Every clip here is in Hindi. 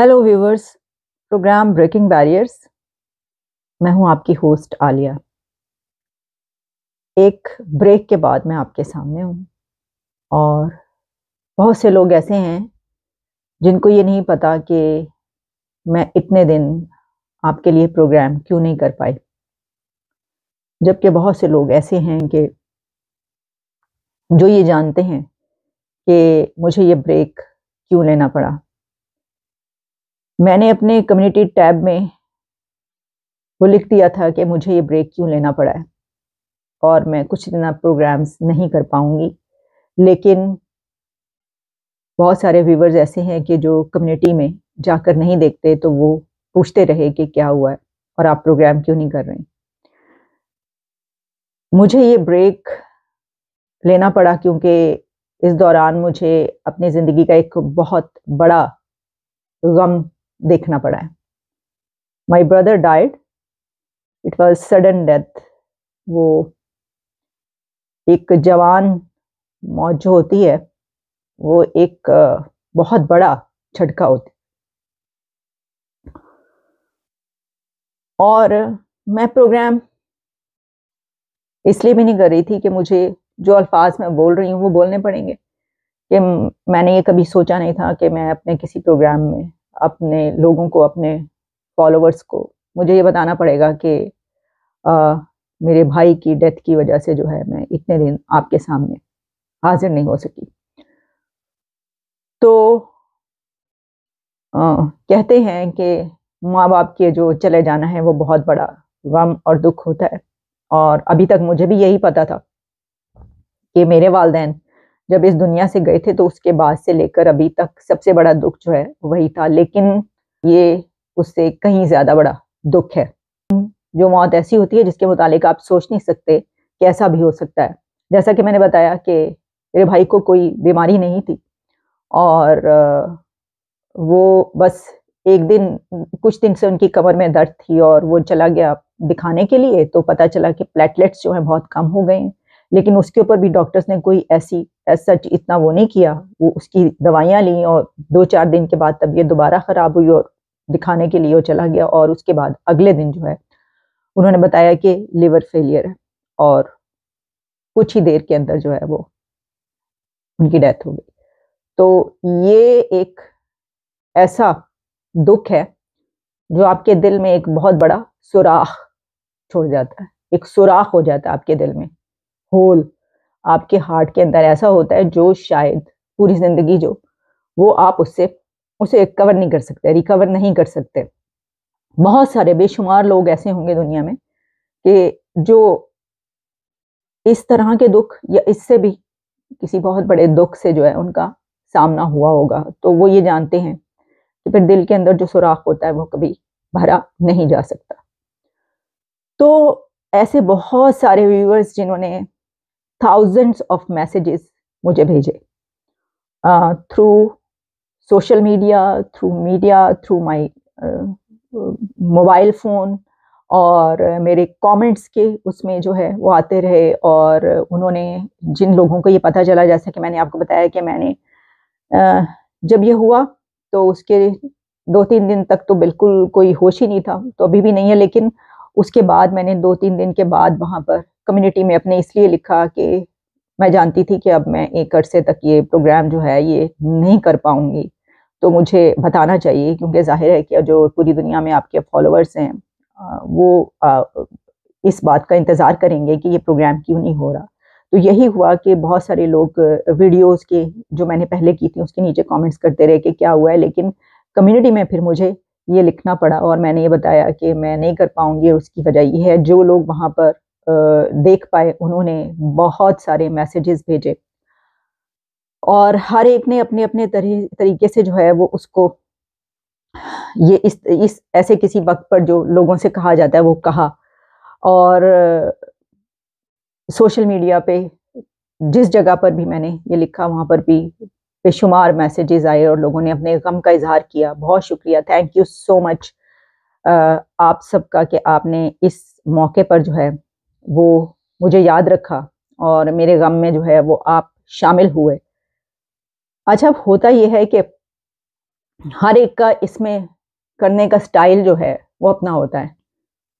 hello viewers program breaking barriers मैं हूं आपकी होस्ट आलिया एक ब्रेक के बाद मैं आपके सामने हूं और बहुत से लोग ऐसे हैं जिनको ये नहीं पता कि मैं इतने दिन आपके लिए प्रोग्राम क्यों नहीं कर पाई जबकि बहुत से लोग ऐसे हैं कि जो ये जानते हैं कि मुझे ये ब्रेक क्यों लेना पड़ा मैंने अपने कम्युनिटी टैब में वो लिख दिया था कि मुझे ये ब्रेक क्यों लेना पड़ा है और मैं कुछ इतना प्रोग्राम्स नहीं कर पाऊंगी लेकिन बहुत सारे व्यूवर्स ऐसे हैं कि जो कम्युनिटी में जाकर नहीं देखते तो वो पूछते रहे कि क्या हुआ है और आप प्रोग्राम क्यों नहीं कर रहे मुझे ये ब्रेक लेना पड़ा क्योंकि इस दौरान मुझे अपनी ज़िंदगी का एक बहुत बड़ा गम देखना पड़ा है my brother died it was sudden death वो एक जवान मौत जो होती है वो एक बहुत बड़ा झटका होती और मैं प्रोग्राम इसलिए भी नहीं कर रही थी कि मुझे जो अल्फाज मैं बोल रही हूँ वो बोलने पड़ेंगे कि मैंने ये कभी सोचा नहीं था कि मैं अपने किसी प्रोग्राम में अपने लोगों को अपने फॉलोवर्स को मुझे ये बताना पड़ेगा कि आ, मेरे भाई की डेथ की वजह से जो है मैं इतने दिन आपके सामने हाजिर नहीं हो सकी तो आ, कहते हैं कि माँ बाप के जो चले जाना है वो बहुत बड़ा गम और दुख होता है और अभी तक मुझे भी यही पता था कि मेरे वालदेन जब इस दुनिया से गए थे तो उसके बाद से लेकर अभी तक सबसे बड़ा दुख जो है वही था लेकिन ये उससे कहीं ज़्यादा बड़ा दुख है जो मौत ऐसी होती है जिसके मुतालिक आप सोच नहीं सकते कि ऐसा भी हो सकता है जैसा कि मैंने बताया कि मेरे भाई को कोई बीमारी नहीं थी और वो बस एक दिन कुछ दिन से उनकी कमर में दर्द थी और वो चला गया दिखाने के लिए तो पता चला कि प्लेटलेट्स जो है बहुत कम हो गए हैं लेकिन उसके ऊपर भी डॉक्टर्स ने कोई ऐसी सच इतना वो नहीं किया वो उसकी दवाइयाँ ली और दो चार दिन के बाद तबीयत दोबारा ख़राब हुई और दिखाने के लिए वो चला गया और उसके बाद अगले दिन जो है उन्होंने बताया कि लिवर फेलियर है और कुछ ही देर के अंदर जो है वो उनकी डेथ हो गई तो ये एक ऐसा दुख है जो आपके दिल में एक बहुत बड़ा सुराख छोड़ जाता है एक सुराख हो जाता है आपके दिल में होल आपके हार्ट के अंदर ऐसा होता है जो शायद पूरी ज़िंदगी जो वो आप उससे उसे कवर नहीं कर सकते रिकवर नहीं कर सकते बहुत सारे बेशुमार लोग ऐसे होंगे दुनिया में कि जो इस तरह के दुख या इससे भी किसी बहुत बड़े दुख से जो है उनका सामना हुआ होगा तो वो ये जानते हैं कि फिर दिल के अंदर जो सुराख होता है वो कभी भरा नहीं जा सकता तो ऐसे बहुत सारे व्यूवर्स जिन्होंने थाउजेंड्स ऑफ मैसेजेस मुझे भेजे through social media through media through my mobile phone और मेरे कमेंट्स के उसमें जो है वो आते रहे और उन्होंने जिन लोगों को ये पता चला जैसा कि मैंने आपको बताया कि मैंने जब ये हुआ तो उसके दो तीन दिन तक तो बिल्कुल कोई होश ही नहीं था तो अभी भी नहीं है लेकिन उसके बाद मैंने दो तीन दिन के बाद वहाँ पर कम्युनिटी में अपने इसलिए लिखा कि मैं जानती थी कि अब मैं एक अरसे तक ये प्रोग्राम जो है ये नहीं कर पाऊँगी तो मुझे बताना चाहिए क्योंकि जाहिर है कि जो पूरी दुनिया में आपके फॉलोअर्स हैं वो इस बात का इंतज़ार करेंगे कि ये प्रोग्राम क्यों नहीं हो रहा तो यही हुआ कि बहुत सारे लोग वीडियोस के जो मैंने पहले की थी उसके नीचे कमेंट्स करते रहे कि क्या हुआ है लेकिन कम्युनिटी में फिर मुझे ये लिखना पड़ा और मैंने ये बताया कि मैं नहीं कर पाऊंगी और उसकी वजह ये है जो लोग वहाँ पर देख पाए उन्होंने बहुत सारे मैसेजेस भेजे और हर एक ने अपने अपने तरी, तरीके से जो है वो उसको ये इस इस ऐसे किसी वक्त पर जो लोगों से कहा जाता है वो कहा और सोशल मीडिया पे जिस जगह पर भी मैंने ये लिखा वहाँ पर भी बेशुमार मैसेजेस आए और लोगों ने अपने गम का इजहार किया बहुत शुक्रिया थैंक यू सो मच आप सबका कि आपने इस मौके पर जो है वो मुझे याद रखा और मेरे गम में जो है वो आप शामिल हुए अच्छा होता यह है कि हर एक का इसमें करने का स्टाइल जो है वो अपना होता है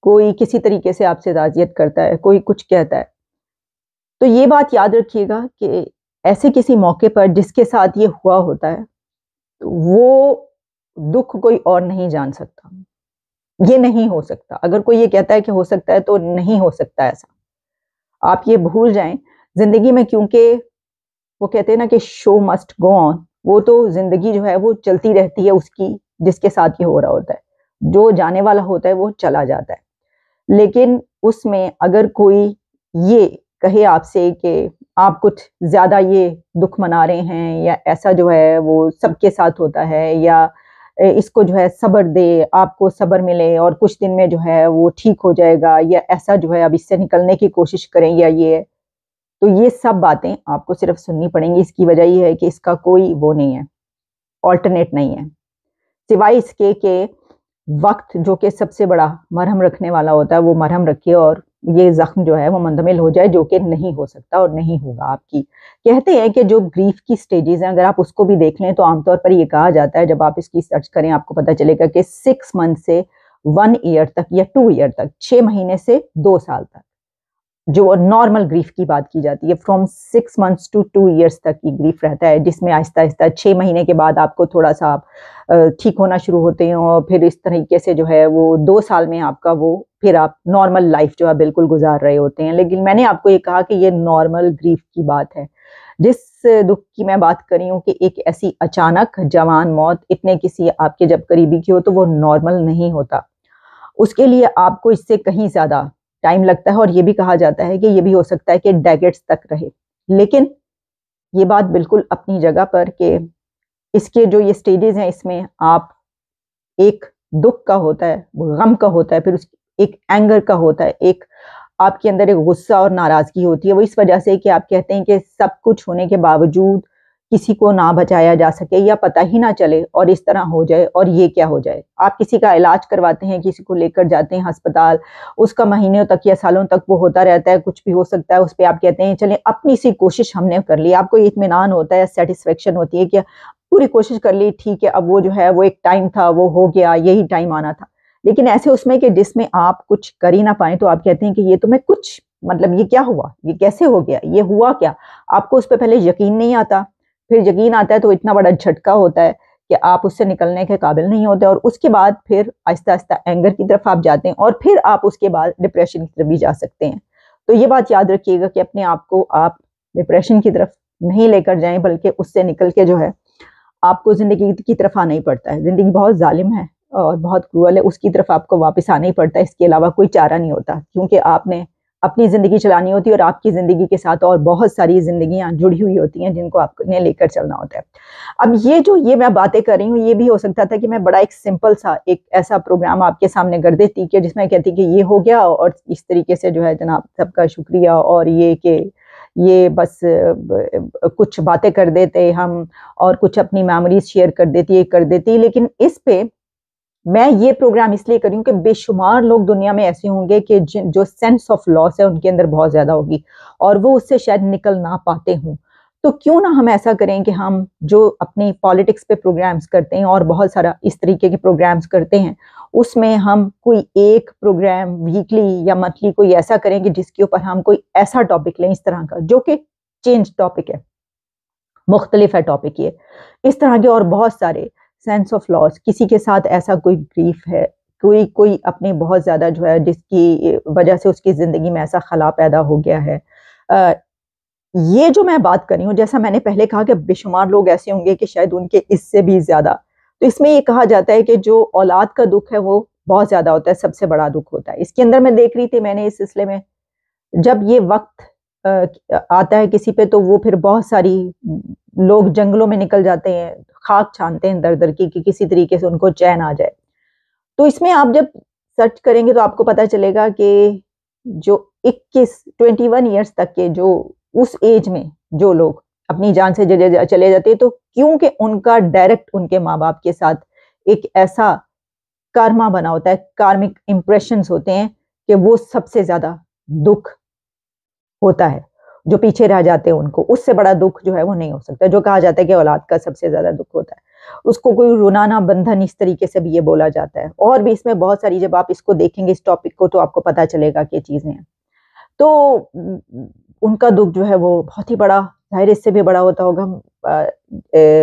कोई किसी तरीके से आपसे राजियत करता है कोई कुछ कहता है तो ये बात याद रखिएगा कि ऐसे किसी मौके पर जिसके साथ ये हुआ होता है तो वो दुख कोई और नहीं जान सकता ये नहीं हो सकता अगर कोई ये कहता है कि हो सकता है तो नहीं हो सकता ऐसा आप ये भूल जाएं जिंदगी में क्योंकि वो कहते हैं ना कि शो मस्ट गो ऑन वो तो जिंदगी जो है वो चलती रहती है उसकी जिसके साथ ये हो रहा होता है जो जाने वाला होता है वो चला जाता है लेकिन उसमें अगर कोई ये कहे आपसे कि आप कुछ ज़्यादा ये दुख मना रहे हैं या ऐसा जो है वो सबके साथ होता है या इसको जो है सब्र दे आपको सब्र मिले और कुछ दिन में जो है वो ठीक हो जाएगा या ऐसा जो है अब इससे निकलने की कोशिश करें या ये तो ये सब बातें आपको सिर्फ सुननी पड़ेंगी इसकी वजह ये है कि इसका कोई वो नहीं है ऑल्टरनेट नहीं है सिवाय इसके के वक्त जो कि सबसे बड़ा मरहम रखने वाला होता है वो मरहम रखिए और ये जख्म जो है वो मंदमिल हो जाए जो कि नहीं हो सकता और नहीं होगा आपकी कहते हैं कि जो ग्रीफ की स्टेजेस हैं अगर आप उसको भी देख लें तो आमतौर पर ये कहा जाता है जब आप इसकी सर्च करें आपको पता चलेगा कि सिक्स मंथ से वन ईयर तक या टू ईयर तक छः महीने से दो साल तक जो नॉर्मल ग्रीफ की बात की जाती है from six months to two years तक की ग्रीफ रहता है जिसमें आहिस्ता आहिस्ता छः महीने के बाद आपको थोड़ा सा आप ठीक होना शुरू होते हैं और फिर इस तरीके से जो है वो दो साल में आपका वो फिर आप नॉर्मल लाइफ जो है बिल्कुल गुजार रहे होते हैं लेकिन मैंने आपको ये कहा कि ये नॉर्मल ग्रीफ की बात है जिस दुख की मैं बात कर रही हूँ कि एक ऐसी अचानक जवान मौत इतने किसी आपके जब करीबी की हो तो वो नॉर्मल नहीं होता उसके लिए आपको इससे कहीं ज़्यादा टाइम लगता है और ये भी कहा जाता है कि ये भी हो सकता है कि डैगेट्स तक रहे लेकिन ये बात बिल्कुल अपनी जगह पर कि इसके जो ये स्टेजेस हैं इसमें आप एक दुख का होता है गम का होता है फिर उस एक एंगर का होता है एक आपके अंदर एक गुस्सा और नाराज़गी होती है वो इस वजह से कि आप कहते हैं कि सब कुछ होने के बावजूद किसी को ना बचाया जा सके या पता ही ना चले और इस तरह हो जाए और ये क्या हो जाए आप किसी का इलाज करवाते हैं किसी को लेकर जाते हैं अस्पताल उसका महीनों तक या सालों तक वो होता रहता है कुछ भी हो सकता है उस पर आप कहते हैं चले अपनी सी कोशिश हमने कर ली आपको इतमान होता है सेटिस्फेक्शन होती है कि पूरी कोशिश कर ली ठीक है अब वो जो है वो एक टाइम था वो हो गया यही टाइम आना था लेकिन ऐसे उसमें कि जिसमें आप कुछ कर ही ना पाए तो आप कहते हैं कि ये तो मैं कुछ मतलब ये क्या हुआ ये कैसे हो गया ये हुआ क्या आपको उस पर पहले यकीन नहीं आता फिर यकीन आता है तो इतना बड़ा झटका होता है कि आप उससे निकलने के काबिल नहीं होते और उसके बाद फिर आहिस्ता आहिस्ता एंगर की तरफ आप जाते हैं और फिर आप उसके बाद डिप्रेशन की तरफ भी जा सकते हैं तो ये बात याद रखिएगा कि अपने आप को आप डिप्रेशन की तरफ नहीं लेकर जाएं बल्कि उससे निकल के जो है आपको ज़िंदगी की तरफ आना ही पड़ता है ज़िंदगी बहुत ालिम है और बहुत क्रूअल है उसकी तरफ आपको वापस आना ही पड़ता है इसके अलावा कोई चारा नहीं होता क्योंकि आपने अपनी ज़िंदगी चलानी होती है और आपकी ज़िंदगी के साथ और बहुत सारी ज़िंदियाँ जुड़ी हुई होती हैं जिनको आपने लेकर चलना होता है अब ये जो ये मैं बातें कर रही हूँ ये भी हो सकता था कि मैं बड़ा एक सिंपल सा एक ऐसा प्रोग्राम आपके सामने कर देती कि जिसमें कहती कि ये हो गया और इस तरीके से जो है जनाब सबका शुक्रिया और ये कि ये बस कुछ बातें कर देते हम और कुछ अपनी मेमोरीज शेयर कर देती ये कर देती लेकिन इस पे मैं ये प्रोग्राम इसलिए करी हूँ कि बेशुमार लोग दुनिया में ऐसे होंगे कि जो सेंस ऑफ लॉस है उनके अंदर बहुत ज़्यादा होगी और वो उससे शायद निकल ना पाते हों तो क्यों ना हम ऐसा करें कि हम जो अपनी पॉलिटिक्स पे प्रोग्राम्स करते हैं और बहुत सारा इस तरीके के प्रोग्राम्स करते हैं उसमें हम कोई एक प्रोग्राम वीकली या मंथली कोई ऐसा करें कि जिसके ऊपर हम कोई ऐसा टॉपिक लें इस तरह का जो कि चेंज टॉपिक है मुख्तलिफ है टॉपिक ये इस तरह के और बहुत सारे सेंस ऑफ लॉस किसी के साथ ऐसा कोई ग्रीफ है कोई कोई अपने बहुत ज़्यादा जो है जिसकी वजह से उसकी ज़िंदगी में ऐसा खला पैदा हो गया है आ, ये जो मैं बात कर रही हूँ जैसा मैंने पहले कहा कि बेशुमार लोग ऐसे होंगे कि शायद उनके इससे भी ज़्यादा तो इसमें ये कहा जाता है कि जो औलाद का दुख है वो बहुत ज़्यादा होता है सबसे बड़ा दुख होता है इसके अंदर मैं देख रही थी मैंने इस सिलसिले में जब ये वक्त आता है किसी पे तो वो फिर बहुत सारी लोग जंगलों में निकल जाते हैं खाक छानते हैं दर दर की कि किसी तरीके से उनको चैन आ जाए तो इसमें आप जब सर्च करेंगे तो आपको पता चलेगा कि जो 21 21 इयर्स तक के जो उस एज में जो लोग अपनी जान से जा, चले जाते तो क्योंकि उनका डायरेक्ट उनके माँ बाप के साथ एक ऐसा कर्मा बना होता है कार्मिक इम्प्रेशन होते हैं कि वो सबसे ज़्यादा दुख होता है जो पीछे रह जाते हैं उनको उससे बड़ा दुख जो है वो नहीं हो सकता जो कहा जाता है कि औलाद का सबसे ज़्यादा दुख होता है उसको कोई रोनाना बंधन इस तरीके से भी ये बोला जाता है और भी इसमें बहुत सारी जब आप इसको देखेंगे इस टॉपिक को तो आपको पता चलेगा कि चीज़ें हैं तो उनका दुख जो है वो बहुत ही बड़ा जाहिर इससे भी बड़ा होता होगा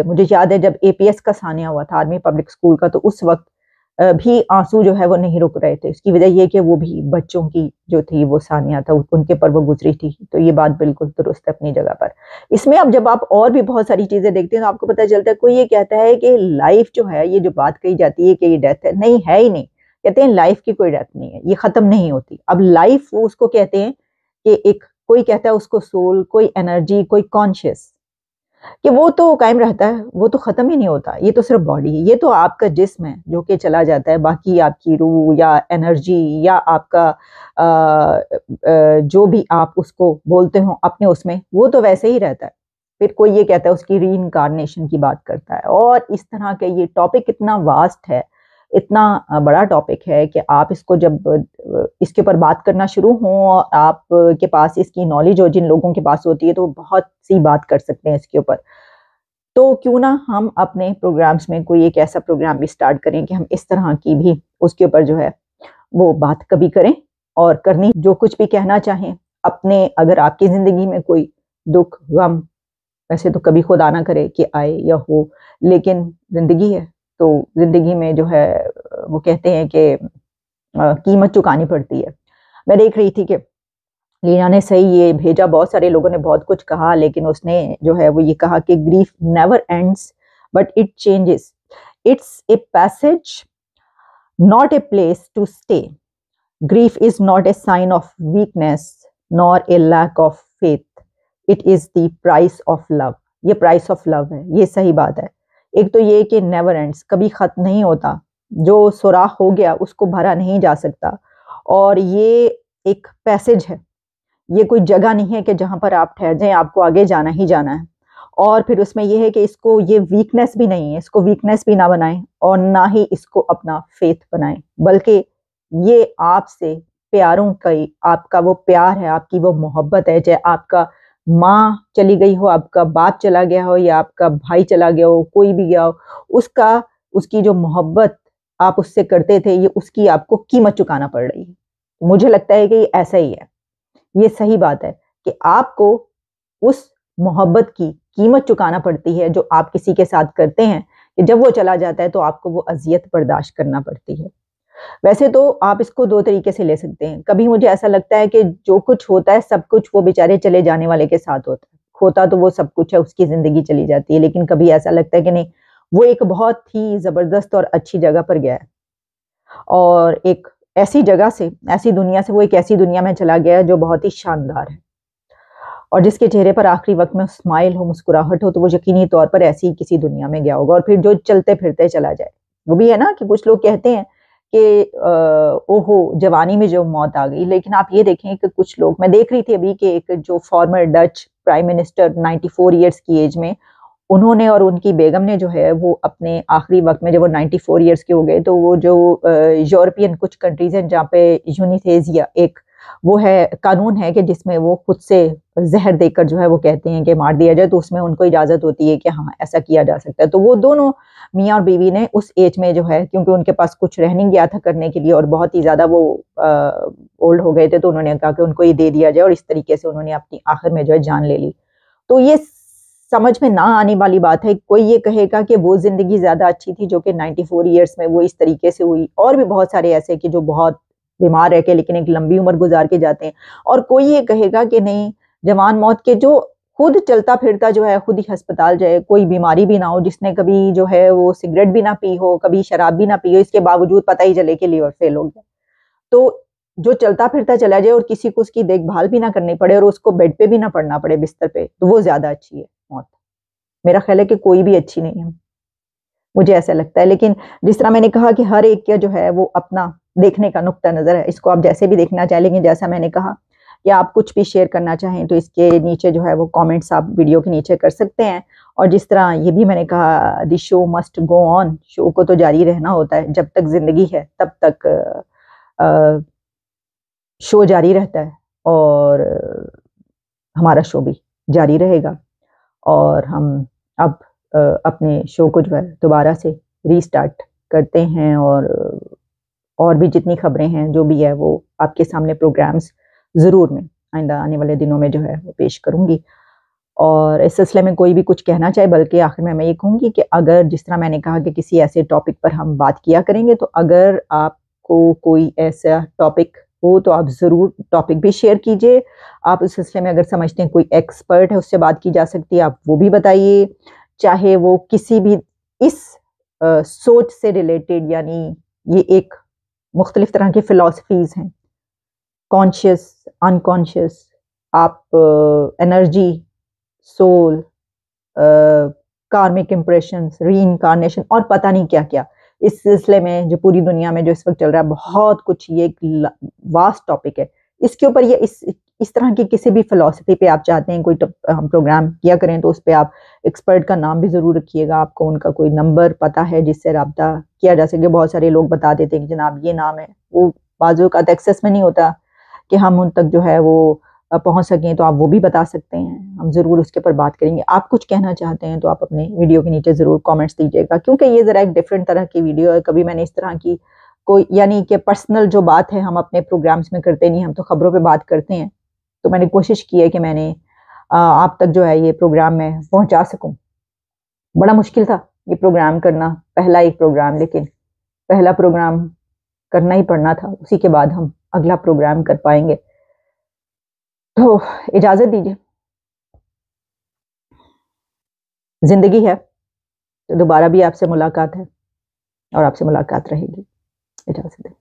मुझे याद है जब ए का सानिया हुआ था आर्मी पब्लिक स्कूल का तो उस वक्त भी आंसू जो है वो नहीं रुक रहे थे इसकी वजह यह कि वो भी बच्चों की जो थी वो सानिया था उनके पर वो गुजरी थी तो ये बात बिल्कुल दुरुस्त है अपनी जगह पर इसमें अब जब आप और भी बहुत सारी चीज़ें देखते हैं तो आपको पता चलता है कोई ये कहता है कि लाइफ जो है ये जो बात कही जाती है कि ये डेथ है नहीं है ही नहीं कहते हैं लाइफ की कोई डेथ नहीं है ये ख़त्म नहीं होती अब लाइफ वो उसको कहते हैं कि एक कोई कहता है उसको सोल कोई एनर्जी कोई कॉन्शियस कि वो तो कायम रहता है वो तो ख़त्म ही नहीं होता ये तो सिर्फ बॉडी है ये तो आपका जिस्म है जो कि चला जाता है बाकी आपकी रूह या एनर्जी या आपका आ, आ, जो भी आप उसको बोलते हो अपने उसमें वो तो वैसे ही रहता है फिर कोई ये कहता है उसकी री की बात करता है और इस तरह के ये टॉपिक इतना वास्ट है इतना बड़ा टॉपिक है कि आप इसको जब इसके ऊपर बात करना शुरू हो और के पास इसकी नॉलेज हो जिन लोगों के पास होती है तो बहुत सी बात कर सकते हैं इसके ऊपर तो क्यों ना हम अपने प्रोग्राम्स में कोई एक ऐसा प्रोग्राम भी स्टार्ट करें कि हम इस तरह की भी उसके ऊपर जो है वो बात कभी करें और करनी जो कुछ भी कहना चाहें अपने अगर आपकी ज़िंदगी में कोई दुख गम वैसे तो कभी खुदा ना करे कि आए या हो लेकिन ज़िंदगी है तो ज़िंदगी में जो है वो कहते हैं कि कीमत चुकानी पड़ती है मैं देख रही थी कि लीना ने सही ये भेजा बहुत सारे लोगों ने बहुत कुछ कहा लेकिन उसने जो है वो ये कहा कि grief never ends but it changes it's a passage not a place to stay grief is not a sign of weakness nor a lack of faith it is the price of love ये प्राइस ऑफ लव है ये सही बात है एक तो ये कि नेवर एंड्स कभी ख़त्म नहीं होता जो सुराख हो गया उसको भरा नहीं जा सकता और ये एक पैसेज है ये कोई जगह नहीं है कि जहाँ पर आप ठहर जाएं आपको आगे जाना ही जाना है और फिर उसमें यह है कि इसको ये वीकनेस भी नहीं है इसको वीकनेस भी ना बनाएं और ना ही इसको अपना फेथ बनाएं बल्कि ये आपसे प्यारों का ही आपका वो प्यार है आपकी वो मोहब्बत है चाहे आपका माँ चली गई हो आपका बाप चला गया हो या आपका भाई चला गया हो कोई भी गया हो उसका उसकी जो मोहब्बत आप उससे करते थे ये उसकी आपको कीमत चुकाना पड़ रही है मुझे लगता है कि ऐसा ही है ये सही बात है कि आपको उस मोहब्बत की कीमत चुकाना पड़ती है जो आप किसी के साथ करते हैं कि जब वो चला जाता है तो आपको वो अजियत बर्दाश्त करना पड़ती है वैसे तो आप इसको दो तरीके से ले सकते हैं कभी मुझे ऐसा लगता है कि जो कुछ होता है सब कुछ वो बेचारे चले जाने वाले के साथ होता है होता तो वो सब कुछ है उसकी ज़िंदगी चली जाती है लेकिन कभी ऐसा लगता है कि नहीं वो एक बहुत ही ज़बरदस्त और अच्छी जगह पर गया है और एक ऐसी जगह से ऐसी दुनिया से वो एक ऐसी दुनिया में चला गया जो बहुत ही शानदार है और जिसके चेहरे पर आखिरी वक्त में स्माइल हो मुस्कुराहट हो तो वो यकीनी तौर पर ऐसी किसी दुनिया में गया होगा और फिर जो चलते फिरते चला जाए वो भी है ना कि कुछ लोग कहते हैं कि ओहो जवानी में जो मौत आ गई लेकिन आप ये देखें कि कुछ लोग मैं देख रही थी अभी कि एक जो former Dutch prime minister 94 years की एज में उन्होंने और उनकी बेगम ने जो है वो अपने आखिरी वक्त में जब वो 94 ईयर्स के हो गए तो वो जो यूरोपियन कुछ कंट्रीज हैं जहाँ पे यूनिथेजिया एक वो है कानून है कि जिसमें वो खुद से जहर देकर जो है वो कहते हैं कि मार दिया जाए तो उसमें उनको इजाज़त होती है कि हाँ ऐसा किया जा सकता है तो वो दोनों मियाँ और बीवी ने उस एज में जो है क्योंकि उनके पास कुछ रह नहीं गया था करने के लिए और बहुत ही ज़्यादा वो ओल्ड हो गए थे तो उन्होंने कहा कि उनको ये दे दिया जाए और इस तरीके से उन्होंने अपनी आखिर में जो है जान ले ली तो ये समझ में ना आने वाली बात है कोई ये कहेगा कि वो ज़िंदगी ज़्यादा अच्छी थी जो कि 94 इयर्स में वो इस तरीके से हुई और भी बहुत सारे ऐसे कि जो बहुत बीमार रह के लेकिन एक लंबी उम्र गुजार के जाते हैं और कोई ये कहेगा कि नहीं जवान मौत के जो खुद चलता फिरता जो है खुद ही अस्पताल जाए कोई बीमारी भी ना हो जिसने कभी जो है वो सिगरेट भी ना पी हो कभी शराब भी ना पी हो इसके बावजूद पता ही चले कि लीवर फेल हो गया तो जो चलता फिरता चला जाए और किसी को उसकी देखभाल भी ना करनी पड़े और उसको बेड पे भी ना पड़ना पड़े बिस्तर पे तो वो ज्यादा अच्छी है मौत मेरा ख्याल है कि कोई भी अच्छी नहीं है मुझे ऐसा लगता है लेकिन जिस तरह मैंने कहा कि हर एक का जो है वो अपना देखने का नुकता नज़र है इसको आप जैसे भी देखना चाहें लेकिन जैसा मैंने कहा या आप कुछ भी शेयर करना चाहें तो इसके नीचे जो है वो कमेंट्स आप वीडियो के नीचे कर सकते हैं और जिस तरह ये भी मैंने कहा the show must go on show को तो जारी रहना होता है जब तक ज़िंदगी है तब तक आ, आ, शो जारी रहता है और हमारा शो भी जारी रहेगा और हम अब आ, अपने शो को जो है दोबारा से रीस्टार्ट करते हैं और और भी जितनी खबरें हैं जो भी है वो आपके सामने प्रोग्राम्स ज़रूर में आइंदा आने वाले दिनों में जो है वो पेश करूँगी और इस सिलसिले में कोई भी कुछ कहना चाहे बल्कि आखिर में मैं ये कहूँगी कि अगर जिस तरह मैंने कहा कि किसी ऐसे टॉपिक पर हम बात किया करेंगे तो अगर आपको कोई ऐसा टॉपिक हो तो आप ज़रूर टॉपिक भी शेयर कीजिए आप उस सिलसिले में अगर समझते हैं कोई एक्सपर्ट है उससे बात की जा सकती है आप वो भी बताइए चाहे वो किसी भी इस आ, सोच से रिलेटेड यानी ये एक मुख्तलिफ़ तरह की फ़िलासफ़ीज़ हैं कॉन्शियस अनकॉन्शियस आप energy soul karmic impression reincarnation और पता नहीं क्या क्या इस सिलसिले में जो पूरी दुनिया में जो इस वक्त चल रहा है बहुत कुछ ये एक वास्ट टॉपिक है इसके ऊपर ये इस इस तरह की किसी भी फिलोसफी पे आप चाहते हैं कोई प्रोग्राम किया करें तो उस पर आप एक्सपर्ट का नाम भी ज़रूर रखिएगा आपको उनका कोई नंबर पता है जिससे रबता किया जा सके बहुत सारे लोग बता देते हैं कि जनाब ये नाम है वो बाजू का एक्सेस तो में नहीं होता कि हम उन तक जो है वो पहुंच सकें तो आप वो भी बता सकते हैं हम ज़रूर उसके ऊपर बात करेंगे आप कुछ कहना चाहते हैं तो आप अपने वीडियो के नीचे ज़रूर कमेंट्स दीजिएगा क्योंकि ये ज़रा एक डिफरेंट तरह की वीडियो है कभी मैंने इस तरह की कोई यानी कि पर्सनल जो बात है हम अपने प्रोग्राम्स में करते नहीं हम तो खबरों पर बात करते हैं तो मैंने कोशिश की है कि मैंने आप तक जो है ये प्रोग्राम मैं पहुंचा सकूं बड़ा मुश्किल था ये प्रोग्राम करना पहला एक प्रोग्राम लेकिन पहला प्रोग्राम करना ही पड़ना था उसी के बाद हम अगला प्रोग्राम कर पाएंगे तो इजाज़त दीजिए ज़िंदगी है तो दोबारा भी आपसे मुलाकात है और आपसे मुलाकात रहेगी इजाज़त दें